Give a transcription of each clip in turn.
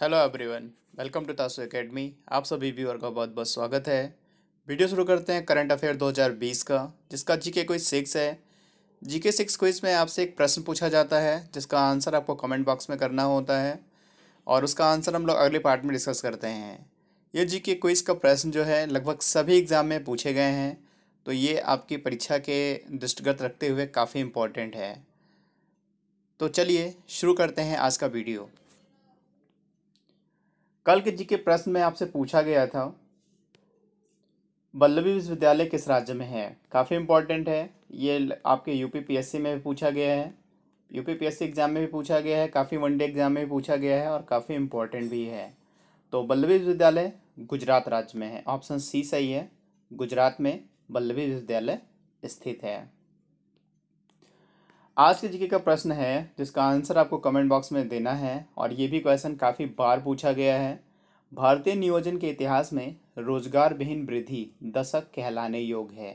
hello everyone welcome to Tasu academy आप सभी viewer का बहुत बहुत स्वागत है वीडियो शुरू करते हैं करंट अफेयर 2020 का जिसका जी के क्विज सिक्स है जी के सिक्स क्विज में आपसे एक प्रश्न पूछा जाता है जिसका आंसर आपको कमेंट बॉक्स में करना होता है और उसका आंसर हम लोग अगले पार्ट में डिस्कस करते हैं ये जी के क्विज का प्रश्न जो है लगभग सभी एग्ज़ाम में पूछे गए हैं तो ये आपकी परीक्षा के दृष्टिगत रखते हुए काफ़ी इम्पोर्टेंट है तो चलिए शुरू करते हैं आज का वीडियो कल के जी के प्रश्न में आपसे पूछा गया था बल्लभी विश्वविद्यालय किस राज्य में है काफ़ी इम्पोर्टेंट है ये आपके यूपी पीएससी में भी पूछा गया है यूपी पीएससी एग्ज़ाम में भी पूछा गया है काफ़ी वनडे एग्ज़ाम में भी पूछा गया है और काफ़ी इम्पोर्टेंट भी है तो वल्लभी विश्वविद्यालय गुजरात राज्य में है ऑप्शन सी सही है गुजरात में वल्लभी विश्वविद्यालय स्थित है आज के जीके का प्रश्न है जिसका आंसर आपको कमेंट बॉक्स में देना है और ये भी क्वेश्चन काफ़ी बार पूछा गया है भारतीय नियोजन के इतिहास में रोजगार विहीन वृद्धि दशक कहलाने योग्य है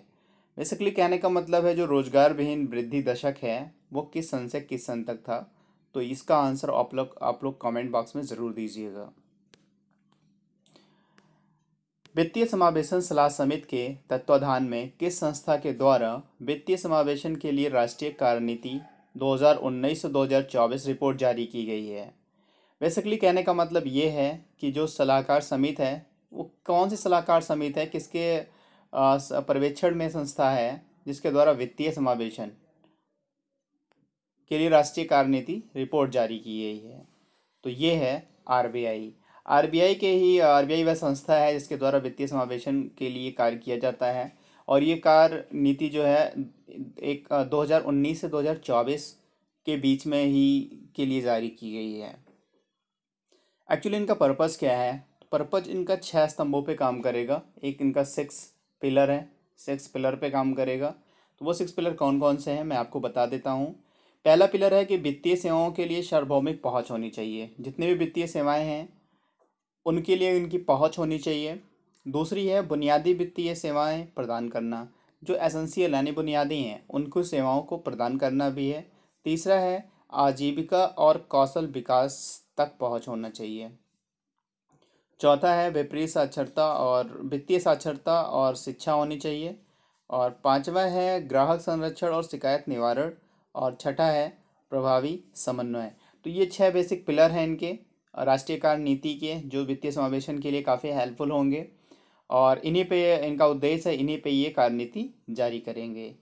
बेसिकली कहने का मतलब है जो रोजगार विहीन वृद्धि दशक है वो किस सन से किस सन तक था तो इसका आंसर आप लोग आप लोग कमेंट बॉक्स में ज़रूर दीजिएगा वित्तीय समावेशन सलाह समिति के तत्वाधान में किस संस्था के द्वारा वित्तीय समावेशन के लिए राष्ट्रीय कार्यनीति 2019-2024 रिपोर्ट जारी की गई है बेसिकली कहने का मतलब ये है कि जो सलाहकार समिति है वो कौन सी सलाहकार समिति है किसके पर्यवेक्षण में संस्था है जिसके द्वारा वित्तीय समावेशन के लिए राष्ट्रीय कार्यनीति रिपोर्ट जारी की गई है तो ये है आई आरबीआई के ही आरबीआई वह संस्था है जिसके द्वारा वित्तीय समावेशन के लिए कार्य किया जाता है और ये कार्य नीति जो है एक 2019 से 2024 के बीच में ही के लिए जारी की गई है एक्चुअली इनका पर्पस क्या है पर्पज इनका छः स्तंभों पे काम करेगा एक इनका सिक्स पिलर है सिक्स पिलर पे काम करेगा तो वो सिक्स पिलर कौन कौन से हैं मैं आपको बता देता हूँ पहला पिलर है कि वित्तीय सेवाओं के लिए सार्वभौमिक पहुँच होनी चाहिए जितने भी वित्तीय सेवाएँ हैं उनके लिए इनकी पहुँच होनी चाहिए दूसरी है बुनियादी वित्तीय सेवाएं प्रदान करना जो एसेंशियल यानी बुनियादी हैं उनको सेवाओं को प्रदान करना भी है तीसरा है आजीविका और कौशल विकास तक पहुंच होना चाहिए चौथा है विपरीत साक्षरता और वित्तीय साक्षरता और शिक्षा होनी चाहिए और पाँचवा है ग्राहक संरक्षण और शिकायत निवारण और छठा है प्रभावी समन्वय तो ये छह बेसिक पिलर हैं इनके राष्ट्रीय कार्य नीति के जो वित्तीय समावेशन के लिए काफ़ी हेल्पफुल होंगे और इन्हीं पे इनका उद्देश्य है इन्हीं पे ये कार्य नीति जारी करेंगे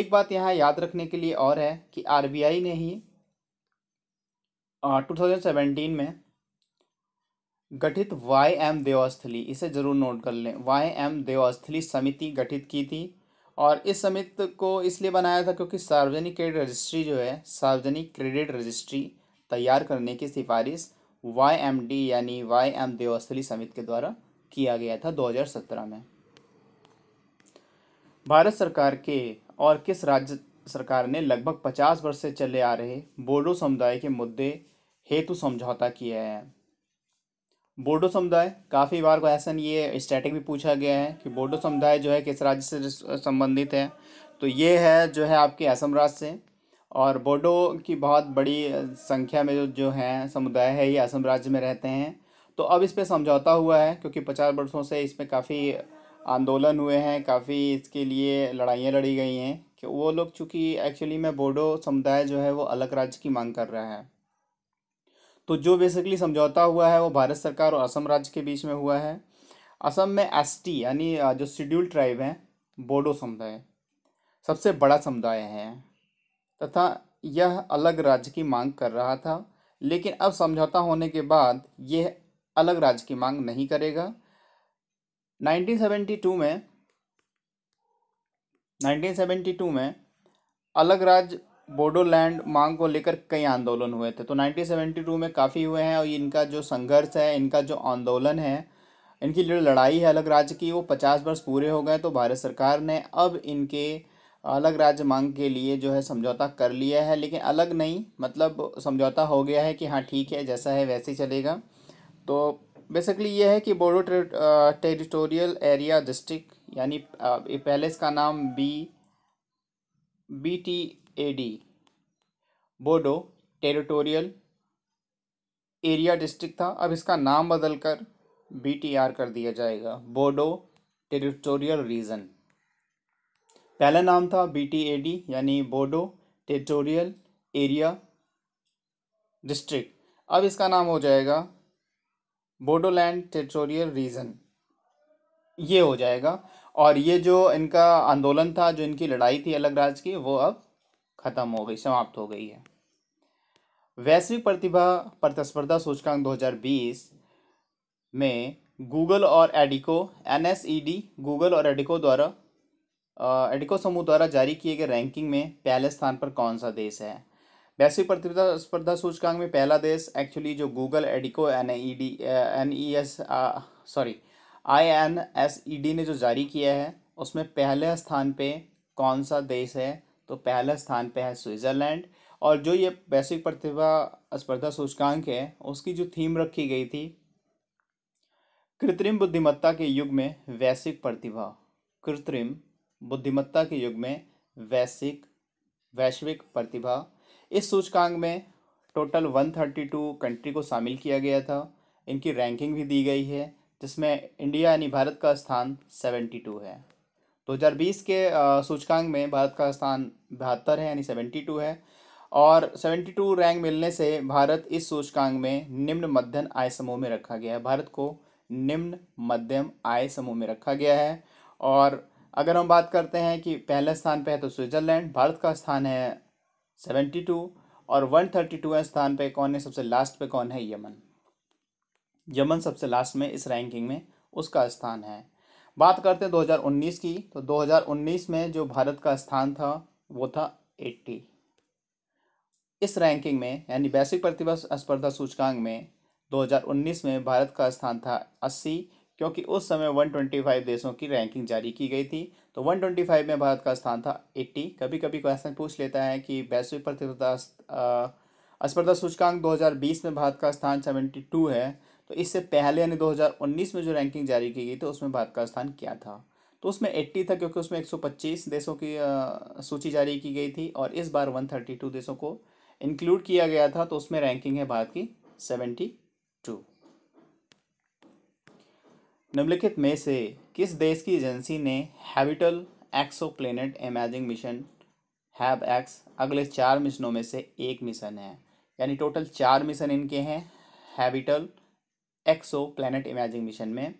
एक बात यहाँ याद रखने के लिए और है कि आर ने ही टू थाउजेंड सेवेंटीन में गठित वाई एम देवस्थली इसे ज़रूर नोट कर लें वाई एम देवस्थली समिति गठित की थी और इस समिति को इसलिए बनाया था क्योंकि सार्वजनिक क्रेडिट रजिस्ट्री जो है सार्वजनिक क्रेडिट रजिस्ट्री तैयार करने की सिफारिश वाईएमडी यानी वाई एम देवस्थली समिति के द्वारा किया गया था 2017 में भारत सरकार के और किस राज्य सरकार ने लगभग 50 वर्ष से चले आ रहे बोडो समुदाय के मुद्दे हेतु समझौता किया है बोडो समुदाय काफ़ी बार को ऐसा ये स्टैटिक भी पूछा गया है कि बोडो समुदाय जो है किस राज्य से संबंधित है तो ये है जो है आपके असम राज्य से और बोडो की बहुत बड़ी संख्या में जो जो हैं समुदाय है ये असम राज्य में रहते हैं तो अब इस पर समझौता हुआ है क्योंकि पचास वर्षों से इसमें काफ़ी आंदोलन हुए हैं काफ़ी इसके लिए लड़ाइयाँ लड़ी गई हैं कि वो लोग चूँकि एक्चुअली में बोडो समुदाय जो है वो अलग राज्य की मांग कर रहा है तो जो बेसिकली समझौता हुआ है वो भारत सरकार और असम राज्य के बीच में हुआ है असम में एस यानी जो शेड्यूल ट्राइब हैं बोडो समुदाय सबसे बड़ा समुदाय है तथा यह अलग राज्य की मांग कर रहा था लेकिन अब समझौता होने के बाद यह अलग राज्य की मांग नहीं करेगा 1972 में 1972 में अलग राज्य बोडोलैंड मांग को लेकर कई आंदोलन हुए थे तो 1972 में काफ़ी हुए हैं और इनका जो संघर्ष है इनका जो आंदोलन है इनकी जो लड़ाई है अलग राज्य की वो पचास वर्ष पूरे हो गए तो भारत सरकार ने अब इनके अलग राज्य मांग के लिए जो है समझौता कर लिया है लेकिन अलग नहीं मतलब समझौता हो गया है कि हाँ ठीक है जैसा है वैसे ही चलेगा तो बेसिकली ये है कि बोडो टेरिटोरियल एरिया डिस्ट्रिक्ट यानी पैलेस का नाम B B T A D Bodo territorial area district था अब इसका नाम बदलकर बी टी आर कर दिया जाएगा बोडो टेरिटोरियल रीजन पहला नाम था बीटीएडी यानी बोडो टेरिटोरियल एरिया डिस्ट्रिक्ट अब इसका नाम हो जाएगा बोडोलैंड टेरिटोरियल रीजन ये हो जाएगा और ये जो इनका आंदोलन था जो इनकी लड़ाई थी अलग राज्य की वो अब ख़त्म हो गई समाप्त हो गई है वैश्विक प्रतिभा प्रतिस्पर्धा सूचकांक 2020 में गूगल और एडिको डी गूगल और एडिको द्वारा एडिको समूह द्वारा जारी किए गए रैंकिंग में पहले स्थान पर कौन सा देश है वैश्विक प्रतिभा स्पर्धा सूचकांक में पहला देश एक्चुअली जो गूगल एडिको N E D N E S sorry I N S E D ने जो जारी किया है उसमें पहले स्थान पे कौन सा देश है तो पहले स्थान पे है स्विट्ज़रलैंड और जो ये वैश्विक प्रतिभा स्पर्धा सूचकांक है उसकी जो थीम रखी गई थी कृत्रिम बुद्धिमत्ता के युग में वैश्विक प्रतिभा कृत्रिम बुद्धिमत्ता के युग में वैश्विक वैश्विक प्रतिभा इस सूचकांक में टोटल 132 कंट्री को शामिल किया गया था इनकी रैंकिंग भी दी गई है जिसमें इंडिया यानी भारत का स्थान 72 है 2020 के सूचकांक में भारत का स्थान बहत्तर है यानी 72 है और 72 रैंक मिलने से भारत इस सूचकांक में निम्न मध्यम आय समूह में रखा गया है भारत को निम्न मध्यम आय समूह में रखा गया है और अगर हम बात करते हैं कि पहले स्थान पे है तो स्विट्ज़रलैंड भारत का स्थान है सेवेंटी टू और वन थर्टी टू स्थान पे कौन है सबसे लास्ट पे कौन है यमन यमन सबसे लास्ट में इस रैंकिंग में उसका स्थान है बात करते हैं उन्नीस की तो दो हजार उन्नीस में जो भारत का स्थान था वो था एट्टी इस रैंकिंग में यानी वैश्विक प्रतिभा स्पर्धा सूचकांक में दो हजार उन्नीस में भारत का स्थान था अस्सी क्योंकि उस समय 125 देशों की रैंकिंग जारी की गई थी तो 125 में भारत का स्थान था 80 कभी कभी क्वेश्चन पूछ लेता है कि वैश्विक प्रतिस्पर्धा स्पर्धा सूचकांक 2020 में भारत का स्थान 72 है तो इससे पहले यानी 2019 में जो रैंकिंग जारी की गई थी उसमें भारत का स्थान क्या था तो उसमें एट्टी था क्योंकि उसमें एक देशों की सूची जारी की गई थी और इस बार वन देशों को इंक्लूड किया गया था तो उसमें रैंकिंग है भारत की सेवेंटी टू निम्नलिखित में से किस देश की एजेंसी ने habitable exoplanet imaging mission HabEx अगले चार मिशनों में से एक मिशन है यानी टोटल चार मिशन इनके हैं habitable exoplanet imaging mission में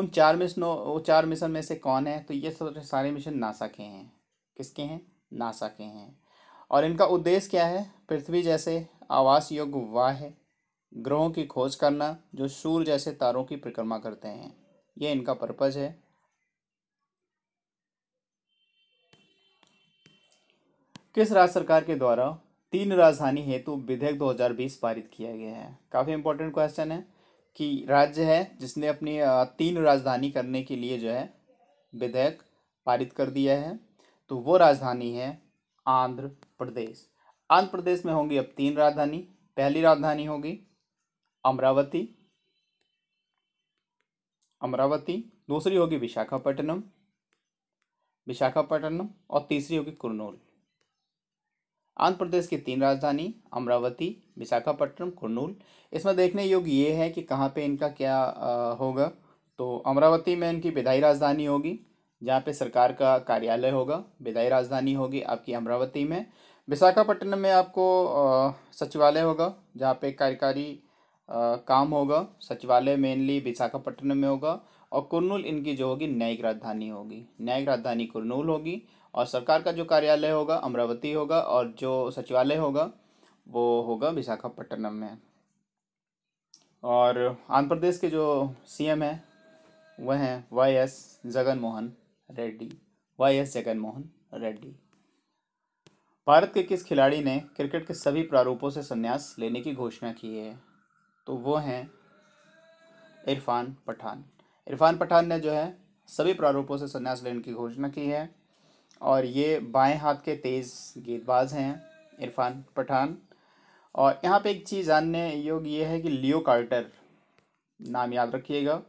उन चार मिशनों वो चार मिशन में से कौन है तो ये सारे मिशन नासा के हैं किसके हैं नासा के हैं और इनका उद्देश्य क्या है पृथ्वी जैसे आवास योग्य वाह ग्रहों की खोज करना जो सूर्य जैसे तारों की परिक्रमा करते हैं ये इनका पर्पज़ है किस राज्य सरकार के द्वारा तीन राजधानी हेतु विधेयक 2020 पारित किया गया है काफ़ी इंपॉर्टेंट क्वेश्चन है कि राज्य है जिसने अपनी तीन राजधानी करने के लिए जो है विधेयक पारित कर दिया है तो वो राजधानी है आंध्र प्रदेश आंध्र प्रदेश में होंगी अब तीन राजधानी पहली राजधानी होगी अमरावती अमरावती दूसरी होगी विशाखापट्टनम विशाखापट्टनम और तीसरी होगी कुरनूल आंध्र प्रदेश की तीन राजधानी अमरावती विशाखापट्टनम कुरनूल इसमें देखने योग्य ये है कि कहाँ पे इनका क्या होगा तो अमरावती में इनकी विदाई राजधानी होगी जहाँ पे सरकार का कार्यालय होगा विदाई राजधानी होगी आपकी अमरावती में विशाखापट्टनम में आपको सचिवालय होगा जहाँ पे कार्यकारी काम होगा सचिवालय मेनली विशाखापट्टनम में होगा और कुरनूल इनकी जो होगी न्यायिक राजधानी होगी न्यायिक राजधानी कुरनूल होगी और सरकार का जो कार्यालय होगा अमरावती होगा और जो सचिवालय होगा वो होगा विशाखापट्टनम में और आंध्र प्रदेश के जो सीएम हैं वह हैं Y S Jagan Mohan Reddy Y S Jagan Mohan Reddy Bharat के किस खिलाड़ी ने क्रिकेट के सभी प्रारूपों से संन्यास लेने की घोषणा की है तो वो हैं इरफान पठान इरफान पठान ने जो है सभी प्रारूपों से संन्यास लेने की घोषणा की है और ये बाएं हाथ के तेज़ गेंदबाज हैं इरफान पठान और यहाँ पे एक चीज़ जानने योग्य ये है कि लियो कार्टर नाम याद रखिएगा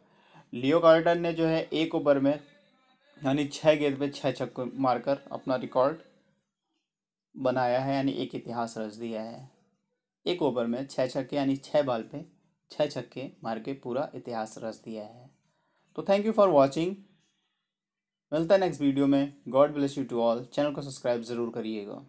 लियो कार्टर ने जो है एक ओवर में यानी छः गेंद पे छः छक्के मारकर अपना रिकॉर्ड बनाया है यानी एक इतिहास रच दिया है एक ओवर में छः छक्के यानी छः बॉल पे छः छक्के मार के पूरा इतिहास रच दिया है तो थैंक यू फॉर वॉचिंग मिलता है नेक्स्ट वीडियो में God bless you to all channel को सब्सक्राइब ज़रूर करिएगा